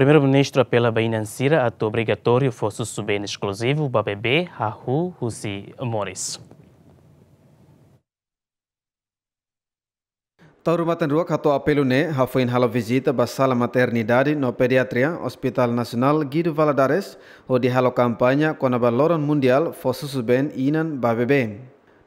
Primeiro-ministro apela a financeira a obrigatório fosse subir exclusivo para bebê Rahu Husi Morris. Taurubatan ruak hato apelo ne hafoin halo visita ba sala maternidade no pediatria Hospital Nacional Guido Valadares o di halo campanha kona baloran mundial fosse suben inan ba bebê.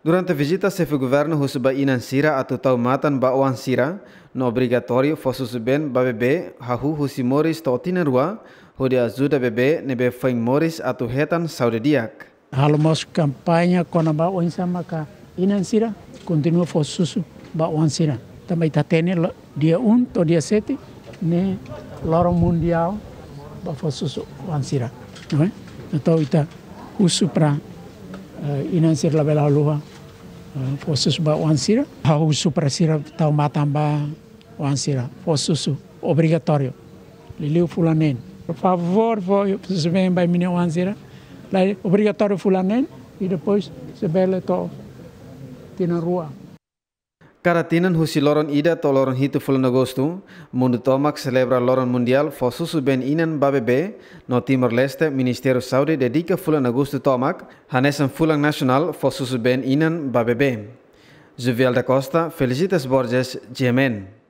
Durante a visita, teve o governo Husuba Inansira atu tau matan bawang sira, no obrigatório fosse suben ba bebê, hahu husimores totina rua, hode ajuda bebê feng moris atau atu saude diak. Halmos kampanya kona bawang sama ka Inansira, continua fosse bawang sira. Também está tendo dia 1 ou dia seti ne Loro mundial, fosse bawang sira. Não é? Então, está uso para uh, eh, inansir la bela Uhum. o ba wan sira hau supra sira tau matamba wan sira fosusu obrigatório liliu fulanen por favor foi se vem by minha wan sira lá obrigatório fulanen e depois se bela to na rua Karatinan husi loron ida to loron hitu fulan agosto, mundo tomak celebra loron mundial fosusu ben inan babebe, no Timor Leste, Ministério Saudi dedica fulan agosto tomak, hanesan fulan nasional fosusu ben inan babebe. Zuvialda Costa, Felicitas Borges, Jemen.